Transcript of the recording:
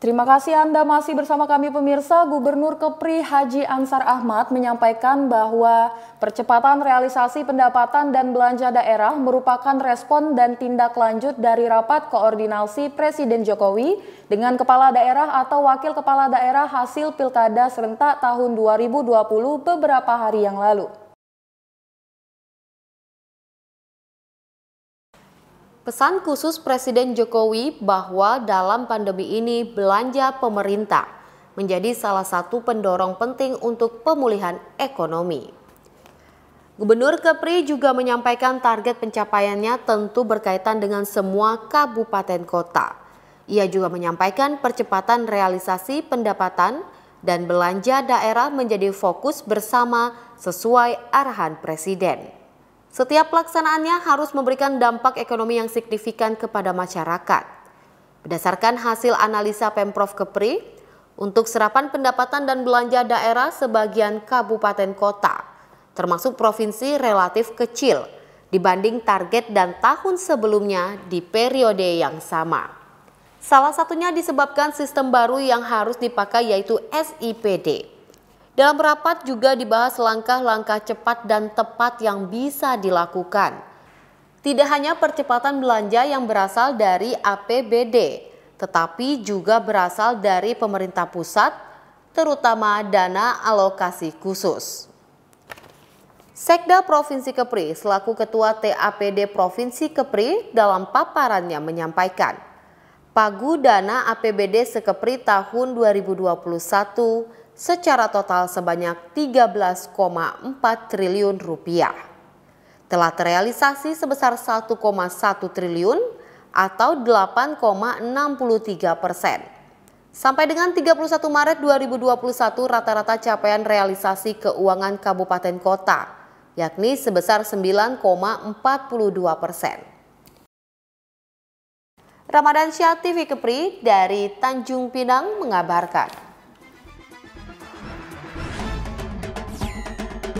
Terima kasih Anda masih bersama kami pemirsa. Gubernur Kepri Haji Ansar Ahmad menyampaikan bahwa percepatan realisasi pendapatan dan belanja daerah merupakan respon dan tindak lanjut dari rapat koordinasi Presiden Jokowi dengan kepala daerah atau wakil kepala daerah hasil Pilkada serentak tahun 2020 beberapa hari yang lalu. Pesan khusus Presiden Jokowi bahwa dalam pandemi ini belanja pemerintah menjadi salah satu pendorong penting untuk pemulihan ekonomi. Gubernur Kepri juga menyampaikan target pencapaiannya tentu berkaitan dengan semua kabupaten kota. Ia juga menyampaikan percepatan realisasi pendapatan dan belanja daerah menjadi fokus bersama sesuai arahan Presiden. Setiap pelaksanaannya harus memberikan dampak ekonomi yang signifikan kepada masyarakat. Berdasarkan hasil analisa Pemprov Kepri, untuk serapan pendapatan dan belanja daerah sebagian kabupaten kota, termasuk provinsi relatif kecil dibanding target dan tahun sebelumnya di periode yang sama. Salah satunya disebabkan sistem baru yang harus dipakai yaitu SIPD dalam rapat juga dibahas langkah-langkah cepat dan tepat yang bisa dilakukan. Tidak hanya percepatan belanja yang berasal dari APBD, tetapi juga berasal dari pemerintah pusat, terutama dana alokasi khusus. Sekda Provinsi Kepri selaku Ketua TAPD Provinsi Kepri dalam paparannya menyampaikan, Pagu dana APBD Sekepri tahun 2021 secara total sebanyak 13,4 triliun rupiah. Telah terrealisasi sebesar 1,1 triliun atau 8,63 persen. Sampai dengan 31 Maret 2021 rata-rata capaian realisasi keuangan kabupaten kota yakni sebesar 9,42 persen. Ramadan TV Kepri dari Tanjung Pinang mengabarkan.